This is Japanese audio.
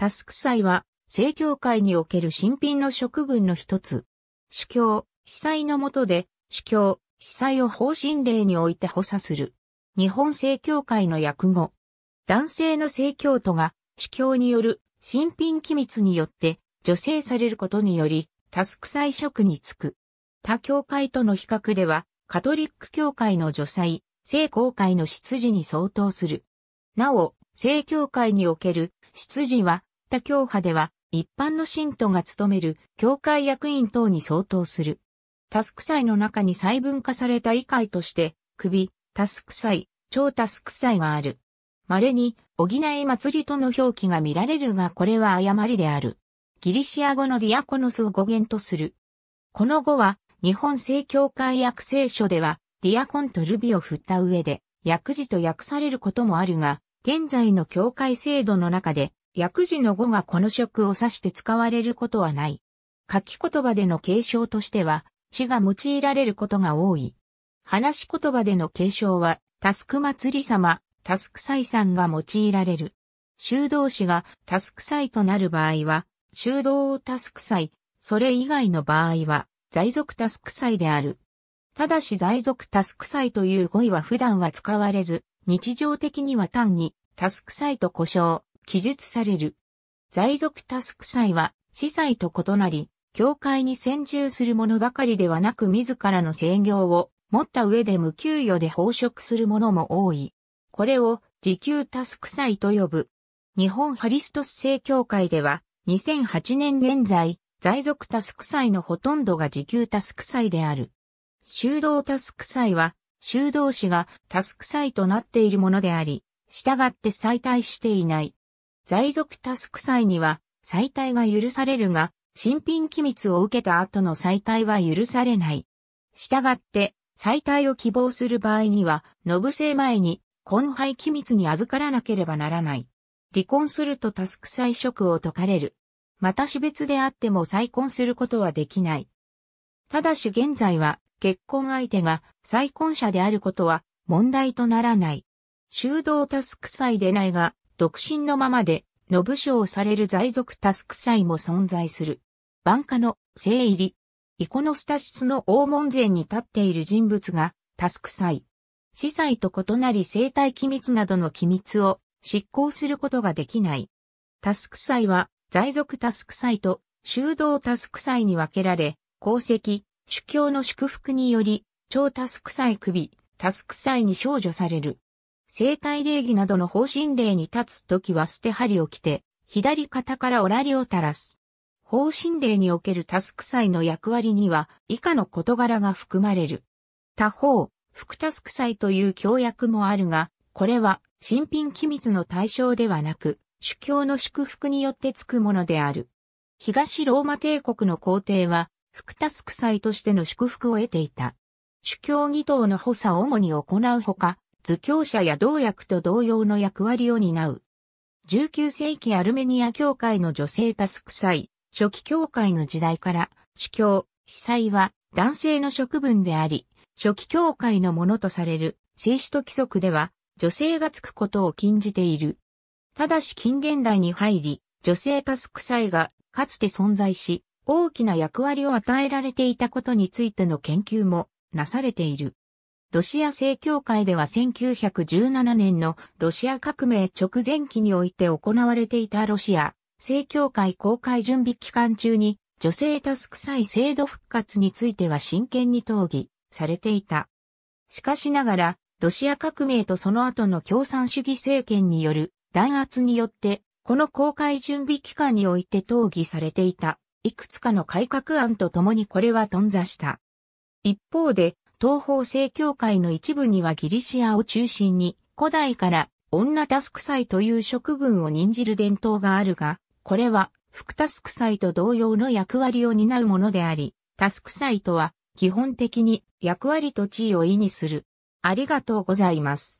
タスク祭は、正教会における新品の食分の一つ。主教、被災のもとで、主教、被災を方針令において補佐する。日本正教会の訳語。男性の正教徒が、主教による新品機密によって助成されることにより、タスク祭職に就く。他教会との比較では、カトリック教会の助祭、正教会の執事に相当する。なお、正教会における執事は、った教派では、一般の信徒が務める教会役員等に相当する。タスク祭の中に細分化された異界として、首、タスク祭、超タスク祭がある。稀に、補い祭りとの表記が見られるがこれは誤りである。ギリシア語のディアコノスを語源とする。この語は、日本正教会訳聖書では、ディアコンとルビを振った上で、訳事と訳されることもあるが、現在の教会制度の中で、薬事の語がこの職を指して使われることはない。書き言葉での継承としては、詩が用いられることが多い。話し言葉での継承は、タスク祭り様、タスク祭さんが用いられる。修道士がタスク祭となる場合は、修道をタスク祭、それ以外の場合は、在属タスク祭である。ただし在属タスク祭という語彙は普段は使われず、日常的には単にタスク祭と呼称、記述される。在属タスク祭は、司祭と異なり、教会に専従する者ばかりではなく自らの専業を持った上で無給与で奉職する者も多い。これを自給タスク祭と呼ぶ。日本ハリストス聖教会では2008年現在、在属タスク祭のほとんどが自給タスク祭である。修道タスク祭は、修道士がタスク祭となっているものであり、従って再退していない。在属タスク際には、再退が許されるが、新品機密を受けた後の再退は許されない。したがって、再退を希望する場合には、ノブ制前に、婚配機密に預からなければならない。離婚するとタスク再職を解かれる。また種別であっても再婚することはできない。ただし現在は、結婚相手が再婚者であることは問題とならない。修道タスク祭でないが、独身のままで、の武将をされる在属タスク債も存在する。万夏の聖入り、イコノスタシスの黄門前に立っている人物が、タスク祭。司祭と異なり生体機密などの機密を執行することができない。タスク祭は、在属タスク祭と修道タスク祭に分けられ、功績、主教の祝福により、超タスク祭首、タスク祭に少女される。生体礼儀などの方針例に立つときは捨て針を着て、左肩からおらりを垂らす。方針例におけるタスク祭の役割には以下の事柄が含まれる。他方、副タスク祭という教約もあるが、これは新品機密の対象ではなく、主教の祝福によってつくものである。東ローマ帝国の皇帝は、副タスク祭としての祝福を得ていた。主教二頭の補佐を主に行うほか、図教者や同役と同様の役割を担う。19世紀アルメニア教会の女性タスク祭、初期教会の時代から、主教、被災は男性の職分であり、初期教会のものとされる、聖子と規則では、女性がつくことを禁じている。ただし近現代に入り、女性タスク祭がかつて存在し、大きな役割を与えられていたことについての研究もなされている。ロシア正教会では1917年のロシア革命直前期において行われていたロシア正教会公開準備期間中に女性タスク際制度復活については真剣に討議されていた。しかしながら、ロシア革命とその後の共産主義政権による弾圧によって、この公開準備期間において討議されていた、いくつかの改革案とともにこれは頓挫した。一方で、東方正教会の一部にはギリシアを中心に、古代から女タスク祭という職分を任じる伝統があるが、これは、副タスク祭と同様の役割を担うものであり、タスク祭とは、基本的に役割と地位を意味する。ありがとうございます。